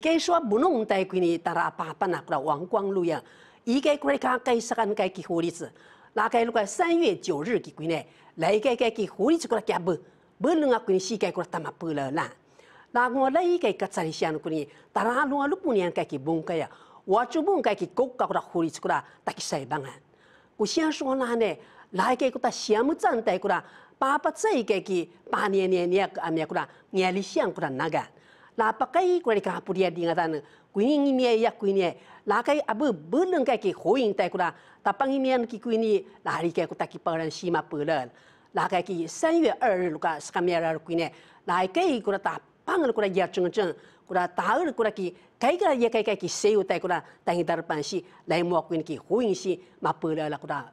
该说不弄带鬼的，当然爸爸啦，个王光禄呀。一个鬼讲该实干该几好日子，那该如果三月九日的鬼呢？来该该几好日子个脚步，不能阿鬼世界个达么变了啦。那我来一个个子是阿弄鬼，当然弄阿六八年个几文化呀。我做文化几国家个几好日子个达起赛帮啊。我先说那呢，来该个达羡慕赞叹个达，爸爸在一个给八年年年个阿年个达压力想个达哪敢？la pa kai ku ka pu dia dinga tan ku ni ni ya ku ni ya. la kai abu beleng kai ki ho ing tai ku la ngi pang ni ki ku ni la ri kai kuta ki pa ran shi ma pu le kai ki 3月2日 lu ka ska mi ra ku ni kai ku ta pang er ya. ku la ya chung chung ku la ta ki kai kura ya kai kai ki se u tai kura la ta ni dar pan shi lai mo ku ni ki ho ing shi ma pu le la ku la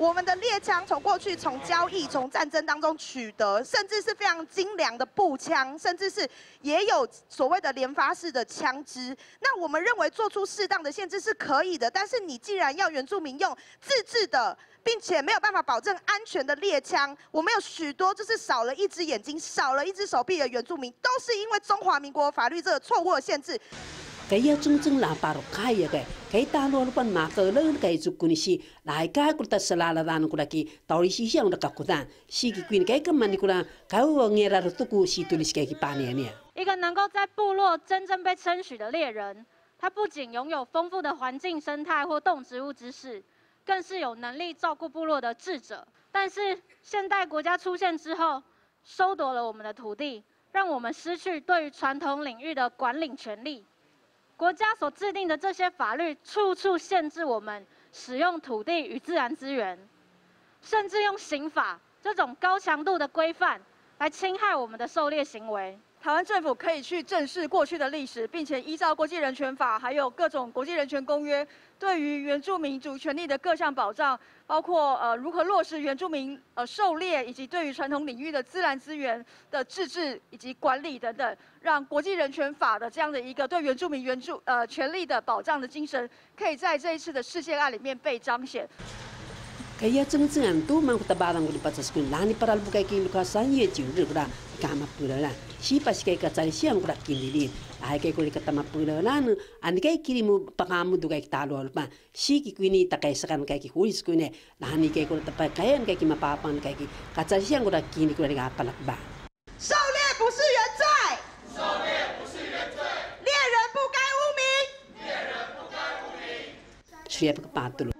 我们的猎枪从过去从交易、从战争当中取得，甚至是非常精良的步枪，甚至是也有所谓的连发式的枪支。那我们认为做出适当的限制是可以的，但是你既然要原住民用自制的，并且没有办法保证安全的猎枪，我们有许多就是少了一只眼睛、少了一只手臂的原住民，都是因为中华民国法律这个错误的限制。一个能够在部落真正被称许的猎人，他不仅拥有丰富的环境生态或动植物知识，更是有能力照顾部落的智者。但是，现代国家出现之后，收夺了我们的土地，让我们失去对于传统领域的管理权利。国家所制定的这些法律，处处限制我们使用土地与自然资源，甚至用刑法这种高强度的规范来侵害我们的狩猎行为。台湾政府可以去正视过去的历史，并且依照国际人权法，还有各种国际人权公约，对于原住民族权利的各项保障，包括呃如何落实原住民呃狩猎，以及对于传统领域的自然资源的自治以及管理等等，让国际人权法的这样的一个对原住民原住呃权利的保障的精神，可以在这一次的世界案里面被彰显。kaya tsung tsung an tu mang kuta barang kuli patsa skun lani paral bukai kin luka san ye tsiu ri kura kama pura la shi pa shi kai ka tsari shi an kura kin li ai kai kuli kata ma pura la nu an kai kiri mu pakamu duka ik talu al pa shi ki kuini ta kai sakan kai ki kuli skun e lani kai kuli ta pa kai an kai ki ma papan kai ki ka tsari shi an kura kin kura ri ka palak ba Shao lie bu shi yan zai. Shao lie bu shi yan zai. Lie ren